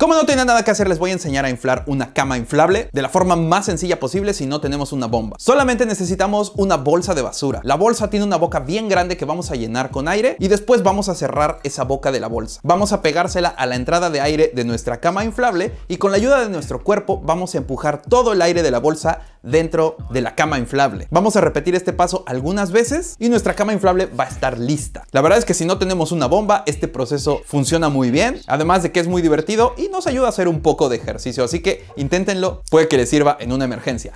Como no tenía nada que hacer, les voy a enseñar a inflar una cama inflable de la forma más sencilla posible si no tenemos una bomba. Solamente necesitamos una bolsa de basura. La bolsa tiene una boca bien grande que vamos a llenar con aire y después vamos a cerrar esa boca de la bolsa. Vamos a pegársela a la entrada de aire de nuestra cama inflable y con la ayuda de nuestro cuerpo vamos a empujar todo el aire de la bolsa dentro de la cama inflable. Vamos a repetir este paso algunas veces y nuestra cama inflable va a estar lista. La verdad es que si no tenemos una bomba, este proceso funciona muy bien, además de que es muy divertido y nos ayuda a hacer un poco de ejercicio, así que inténtenlo, puede que les sirva en una emergencia.